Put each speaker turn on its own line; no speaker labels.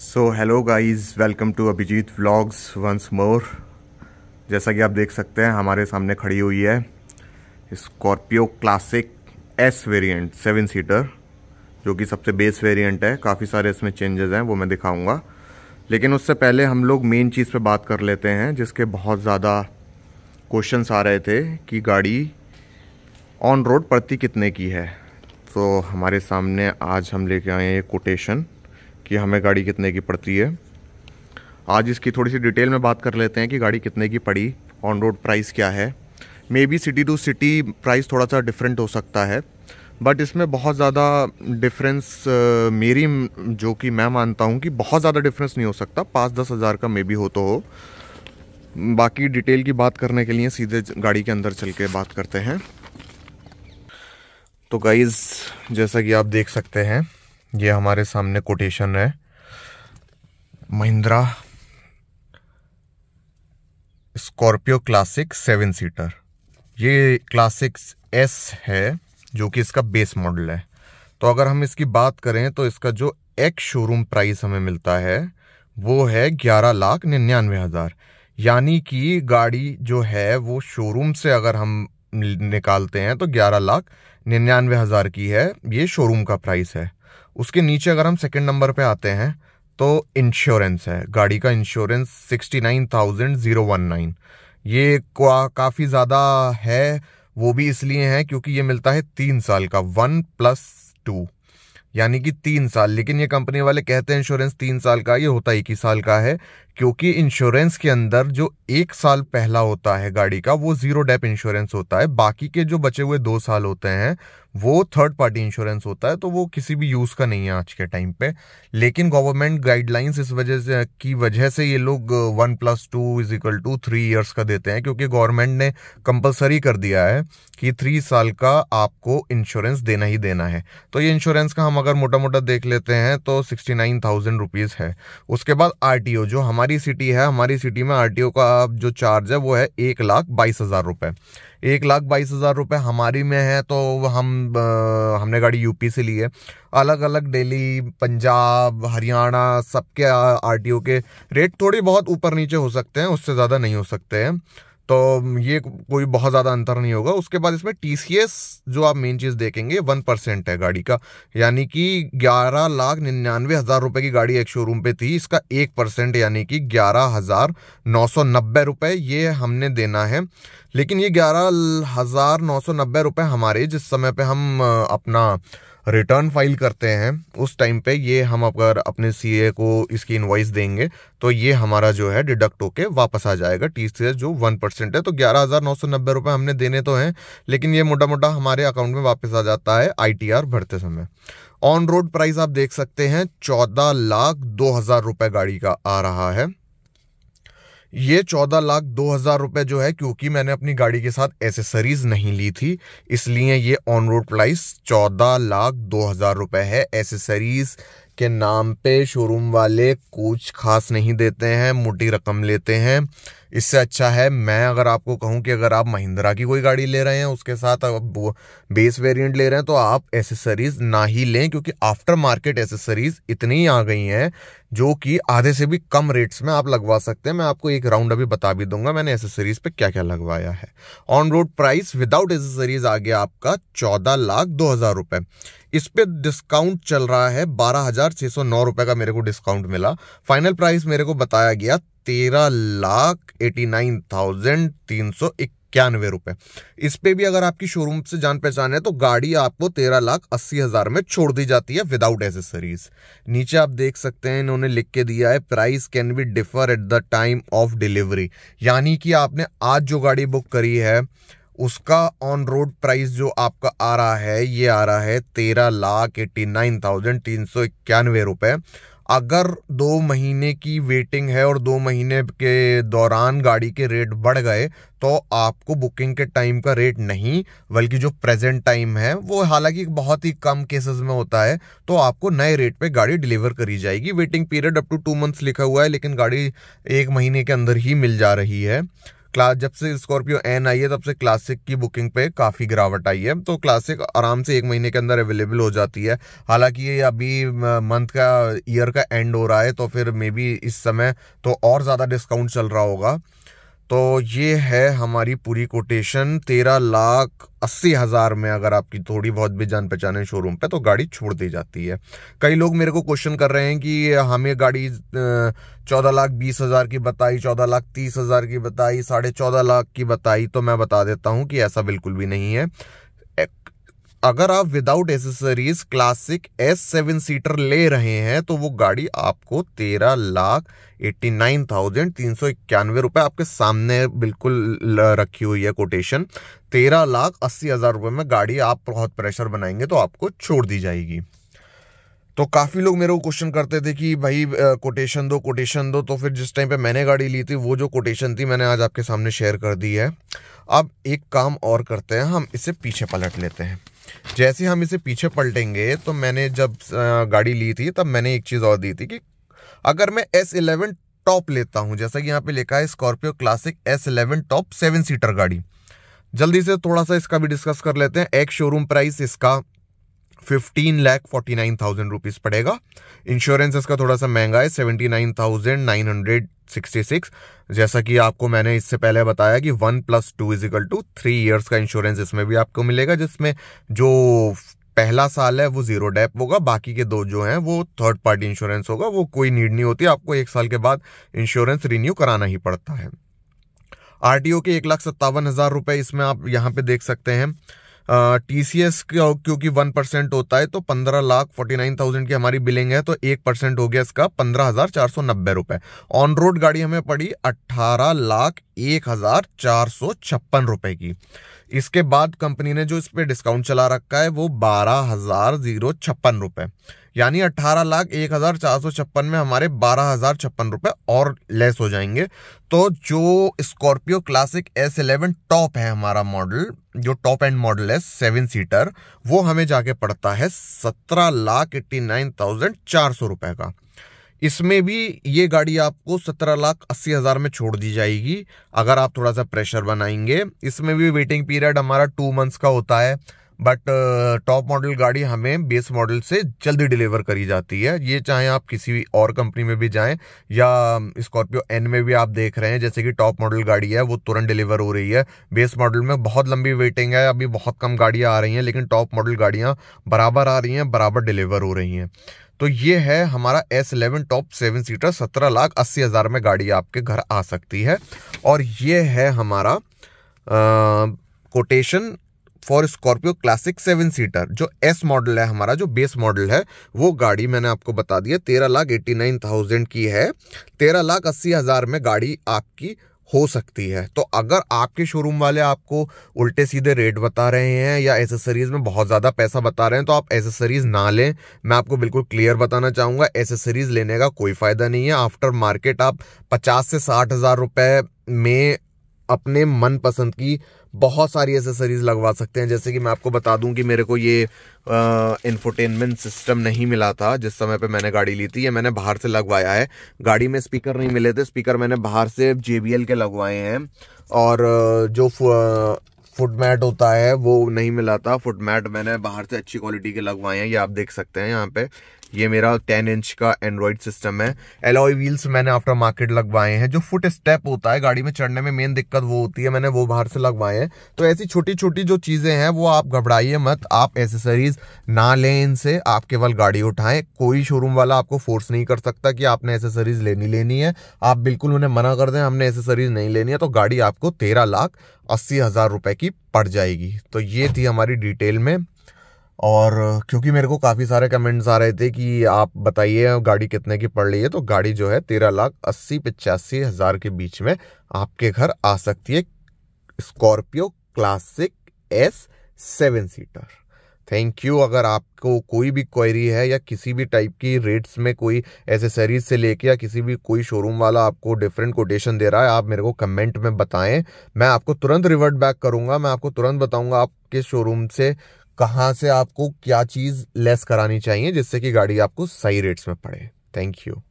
so hello guys welcome to Abhijeet vlogs once more जैसा कि आप देख सकते हैं हमारे सामने खड़ी हुई है Scorpio classic S variant seven seater जो कि सबसे बेस वेरिएंट है काफ़ी सारे इसमें चेंजेस हैं वो मैं दिखाऊंगा लेकिन उससे पहले हम लोग मेन चीज़ पे बात कर लेते हैं जिसके बहुत ज़्यादा क्वेश्चंस आ रहे थे कि गाड़ी ऑन रोड प्रति कितने की है तो हमारे सामने आज हम लेके आए हैं ये कोटेशन कि हमें गाड़ी कितने की पड़ती है आज इसकी थोड़ी सी डिटेल में बात कर लेते हैं कि गाड़ी कितने की पड़ी ऑन रोड प्राइस क्या है maybe city to city price थोड़ा सा डिफरेंट हो सकता है बट इसमें बहुत ज़्यादा डिफरेंस मेरी जो कि मैं मानता हूँ कि बहुत ज़्यादा डिफरेंस नहीं हो सकता पाँच दस हज़ार का मे बी हो तो हो बाकी डिटेल की बात करने के लिए सीधे गाड़ी के अंदर चल के बात करते हैं तो गाइज़ जैसा कि आप देख सकते हैं ये हमारे सामने कोटेशन है Mahindra Scorpio classic seven seater ये क्लासिक एस है जो कि इसका बेस मॉडल है तो अगर हम इसकी बात करें तो इसका जो एक शोरूम प्राइस हमें मिलता है वो है ग्यारह लाख निन्यानवे हज़ार यानी कि गाड़ी जो है वो शोरूम से अगर हम निकालते हैं तो ग्यारह लाख निन्यानवे हज़ार की है ये शोरूम का प्राइस है उसके नीचे अगर हम सेकेंड नंबर पर आते हैं तो इंश्योरेंस है गाड़ी का insurance sixty nine thousand zero one nine ये काफ़ी ज़्यादा है वो भी इसलिए है क्योंकि ये मिलता है तीन साल का वन प्लस टू यानी कि तीन साल लेकिन ये कंपनी वाले कहते हैं इंश्योरेंस तीन साल का ये होता एक ही साल का है क्योंकि इंश्योरेंस के अंदर जो एक साल पहला होता है गाड़ी का वो जीरो डेप इंश्योरेंस होता है बाकी के जो बचे हुए दो साल होते हैं वो थर्ड पार्टी इंश्योरेंस होता है तो वो किसी भी यूज़ का नहीं है आज के टाइम पे लेकिन गवर्नमेंट गाइडलाइंस इस वजह से की वजह से ये लोग one plus two is equal to three years का देते हैं क्योंकि गवर्नमेंट ने कंपलसरी कर दिया है कि थ्री साल का आपको इंश्योरेंस देना ही देना है तो ये इंश्योरेंस का हम अगर मोटा मोटा देख लेते हैं तो सिक्सटी नाइन थाउजेंड रुपीज़ है उसके बाद आर जो हमारे हमारी सिटी है हमारी सिटी में आर का जो चार्ज है वो है एक लाख बाईस हज़ार रुपये एक लाख बाईस हज़ार रुपये हमारी में है तो हम आ, हमने गाड़ी यूपी से ली है अलग अलग दिल्ली पंजाब हरियाणा सबके आर के रेट थोड़ी बहुत ऊपर नीचे हो सकते हैं उससे ज़्यादा नहीं हो सकते हैं तो ये कोई बहुत ज़्यादा अंतर नहीं होगा उसके बाद इसमें टी जो आप मेन चीज़ देखेंगे वन परसेंट है गाड़ी का यानी कि ग्यारह लाख निन्यानवे हज़ार रुपये की गाड़ी एक शोरूम पे थी इसका एक परसेंट यानी कि ग्यारह हज़ार नौ सौ नब्बे रुपये ये हमने देना है लेकिन ये ग्यारह हज़ार नौ सौ नब्बे रुपये हमारे जिस समय पे हम अपना रिटर्न फाइल करते हैं उस टाइम पे ये हम अगर अपने सीए को इसकी इन्वाइस देंगे तो ये हमारा जो है डिडक्ट होके वापस आ जाएगा टी जो वन परसेंट है तो ग्यारह हज़ार नौ सौ नब्बे रुपये हमने देने तो हैं लेकिन ये मोटा मोटा हमारे अकाउंट में वापस आ जाता है आई भरते समय ऑन रोड प्राइस आप देख सकते हैं चौदह लाख दो हज़ार रुपये गाड़ी का आ रहा है ये चौदह लाख दो हज़ार रुपये जो है क्योंकि मैंने अपनी गाड़ी के साथ एसेसरीज नहीं ली थी इसलिए ये ऑन रोड प्राइस चौदह लाख दो हज़ार रुपये है एसेसरीज के नाम पे शोरूम वाले कुछ खास नहीं देते हैं मोटी रकम लेते हैं इससे अच्छा है मैं अगर आपको कहूँ कि अगर आप महिंद्रा की कोई गाड़ी ले रहे हैं उसके साथ अब बेस वेरिएंट ले रहे हैं तो आप एसेसरीज ना ही लें क्योंकि आफ्टर मार्केट एसेसरीज इतनी आ गई हैं जो कि आधे से भी कम रेट्स में आप लगवा सकते हैं मैं आपको एक राउंड अभी बता भी दूंगा मैंने एसेसरीज पे क्या क्या लगवाया है on road price without accessories आ गया आपका चौदह लाख दो हजार रुपये इस पे डिस्काउंट चल रहा है बारह हजार छः सौ नौ रुपये का मेरे को डिस्काउंट मिला फाइनल प्राइस मेरे को बताया गया तेरह लाख एटी नाइन थाउजेंड तीन सौ इक्यानवे रुपए इस पर भी अगर आपकी शोरूम से जान पहचान है तो गाड़ी आपको तेरह लाख अस्सी हज़ार में छोड़ दी जाती है विदाउट एसेसरीज नीचे आप देख सकते हैं इन्होंने लिख के दिया है price can be differ at the time of delivery यानी कि आपने आज जो गाड़ी बुक करी है उसका ऑन रोड प्राइस जो आपका आ रहा है ये आ रहा है तेरह लाख एट्टी नाइन थाउजेंड तीन सौ इक्यानवे रुपये अगर दो महीने की वेटिंग है और दो महीने के दौरान गाड़ी के रेट बढ़ गए तो आपको बुकिंग के टाइम का रेट नहीं बल्कि जो प्रेजेंट टाइम है वो हालांकि बहुत ही कम केसेस में होता है तो आपको नए रेट पे गाड़ी डिलीवर करी जाएगी waiting period up to two months लिखा हुआ है लेकिन गाड़ी एक महीने के अंदर ही मिल जा रही है क्लास जब से स्कॉर्पियो एन आई है तब से क्लासिक की बुकिंग पे काफ़ी गिरावट आई है तो क्लासिक आराम से एक महीने के अंदर अवेलेबल हो जाती है हालांकि ये अभी मंथ का ईयर का एंड हो रहा है तो फिर मे बी इस समय तो और ज़्यादा डिस्काउंट चल रहा होगा तो ये है हमारी पूरी कोटेशन तेरह लाख अस्सी हज़ार में अगर आपकी थोड़ी बहुत भी जान पहचान है शोरूम पे तो गाड़ी छोड़ दी जाती है कई लोग मेरे को क्वेश्चन कर रहे हैं कि हमें गाड़ी चौदह लाख बीस हज़ार की बताई चौदह लाख तीस हज़ार की बताई साढ़े चौदह लाख की बताई तो मैं बता देता हूँ कि ऐसा बिल्कुल भी नहीं है अगर आप without accessories classic S seven seater ले रहे हैं तो वो गाड़ी आपको तेरह लाख एट्टी नाइन थाउजेंड तीन सौ इक्यानवे रुपये आपके सामने बिल्कुल रखी हुई है कोटेशन तेरह लाख अस्सी हज़ार रुपये में गाड़ी आप बहुत प्रेशर बनाएंगे तो आपको छोड़ दी जाएगी तो काफ़ी लोग मेरे को क्वेश्चन करते थे कि भाई कोटेशन दो कोटेशन दो तो फिर जिस टाइम पे मैंने गाड़ी ली थी वो जो कोटेशन थी मैंने आज आपके सामने शेयर कर दी है अब एक काम और करते हैं हम इसे पीछे पलट लेते हैं जैसे हम इसे पीछे पलटेंगे तो मैंने जब गाड़ी ली थी तब मैंने एक चीज़ और दी थी कि अगर मैं एस इलेवन टॉप लेता हूँ जैसा कि यहाँ पे लिखा है Scorpio classic S eleven top seven seater गाड़ी जल्दी से थोड़ा सा इसका भी डिस्कस कर लेते हैं एक शोरूम प्राइस इसका fifteen lakh forty nine thousand rupees पड़ेगा इंश्योरेंस इसका थोड़ा सा महंगा है seventy nine thousand nine hundred sixty six जैसा कि आपको मैंने इससे पहले बताया कि one plus two equal to three years का इंश्योरेंस इसमें भी आपको मिलेगा जिसमें जो पहला साल है वो जीरो डेप होगा बाकी के दो जो हैं वो थर्ड पार्टी इंश्योरेंस होगा वो कोई नीड नहीं होती आपको एक साल के बाद इंश्योरेंस रिन्यू कराना ही पड़ता है आर के एक लाख सत्तावन हज़ार रुपए इसमें आप यहाँ पे देख सकते हैं टी सी एस क्योंकि वन परसेंट होता है तो पंद्रह लाख फोर्टी नाइन थाउजेंड की हमारी बिलिंग है तो एक परसेंट हो गया इसका पंद्रह हजार चार सौ नब्बे रुपए ऑन रोड गाड़ी हमें पड़ी अट्ठारह लाख एक हजार चार सौ छप्पन रुपए की इसके बाद कंपनी ने जो इस पर डिस्काउंट चला रखा है वो बारह हजार जीरो छप्पन रुपए यानी अट्ठारह लाख एक हज़ार चार सौ छप्पन में हमारे बारह हज़ार छप्पन रुपये और लेस हो जाएंगे तो जो Scorpio classic S eleven top है हमारा मॉडल जो टॉप एंड मॉडल है सेवन सीटर वो हमें जाके पड़ता है सत्रह लाख एट्टी नाइन थाउजेंड चार सौ रुपये का इसमें भी ये गाड़ी आपको सत्रह लाख अस्सी हज़ार में छोड़ दी जाएगी अगर आप थोड़ा सा प्रेशर बनाएंगे इसमें भी वेटिंग पीरियड हमारा टू मंथ्स का होता है बट टॉप मॉडल गाड़ी हमें बेस मॉडल से जल्दी डिलीवर करी जाती है ये चाहे आप किसी भी और कंपनी में भी जाएं या स्कॉर्पियो um, एन में भी आप देख रहे हैं जैसे कि टॉप मॉडल गाड़ी है वो तुरंत डिलीवर हो रही है बेस मॉडल में बहुत लंबी वेटिंग है अभी बहुत कम गाड़ियाँ आ रही हैं लेकिन टॉप मॉडल गाड़ियाँ बराबर आ रही हैं बराबर डिलीवर हो रही हैं तो ये है हमारा S eleven top seven seater सत्रह लाख अस्सी हज़ार में गाड़ी आपके घर आ सकती है और ये है हमारा quotation uh, for Scorpio classic seven seater जो एस मॉडल है हमारा जो बेस मॉडल है वो गाड़ी मैंने आपको बता दिया तेरह लाख एट्टी नाइन थाउजेंड की है तेरह लाख अस्सी हज़ार में गाड़ी आपकी हो सकती है तो अगर आपके शोरूम वाले आपको उल्टे सीधे रेट बता रहे हैं या एसेसरीज़ में बहुत ज़्यादा पैसा बता रहे हैं तो आप एसेसरीज़ ना लें मैं आपको बिल्कुल क्लियर बताना चाहूँगा एसेसरीज़ लेने का कोई फ़ायदा नहीं है आफ्टर मार्केट आप पचास से साठ हज़ार रुपये में अपने मनपसंद की बहुत सारी एसेसरीज लगवा सकते हैं जैसे कि मैं आपको बता दूं कि मेरे को ये इंफोटेनमेंट सिस्टम नहीं मिला था जिस समय पे मैंने गाड़ी ली थी ये मैंने बाहर से लगवाया है गाड़ी में स्पीकर नहीं मिले थे स्पीकर मैंने बाहर से जे के लगवाए हैं और जो फुटमैट होता है वो नहीं मिला था फुटमैट मैंने बाहर से अच्छी क्वालिटी के लगवाए हैं ये आप देख सकते हैं यहाँ पे ये मेरा 10 इंच का एंड्रॉइड सिस्टम है एलॉय व्हील्स मैंने आफ्टर मार्केट लगवाए हैं जो फुट स्टेप होता है गाड़ी में चढ़ने में मेन दिक्कत वो होती है मैंने वो बाहर से लगवाए हैं तो ऐसी छोटी छोटी जो चीज़ें हैं वो आप घबराइए मत आप एसेसरीज ना लें इनसे आप केवल गाड़ी उठाएं कोई शोरूम वाला आपको फोर्स नहीं कर सकता कि आपने एसेसरीज लेनी लेनी है आप बिल्कुल उन्हें मना कर दें हमने एसेसरीज नहीं लेनी है तो गाड़ी आपको तेरह लाख अस्सी हज़ार रुपये की पड़ जाएगी तो ये थी हमारी डिटेल में और क्योंकि मेरे को काफ़ी सारे कमेंट्स आ रहे थे कि आप बताइए गाड़ी कितने की पड़ रही है तो गाड़ी जो है तेरह लाख अस्सी पचासी हज़ार के बीच में आपके घर आ सकती है Scorpio classic S seven seater thank you अगर आपको कोई भी क्वेरी है या किसी भी टाइप की रेट्स में कोई एसेसरीज से लेके या किसी भी कोई शोरूम वाला आपको डिफरेंट कोटेशन दे रहा है आप मेरे को कमेंट में बताएं मैं आपको तुरंत रिवर्ट बैक करूंगा मैं आपको तुरंत बताऊंगा आप किस शोरूम से कहाँ से आपको क्या चीज़ लेस करानी चाहिए जिससे कि गाड़ी आपको सही रेट्स में पड़े थैंक यू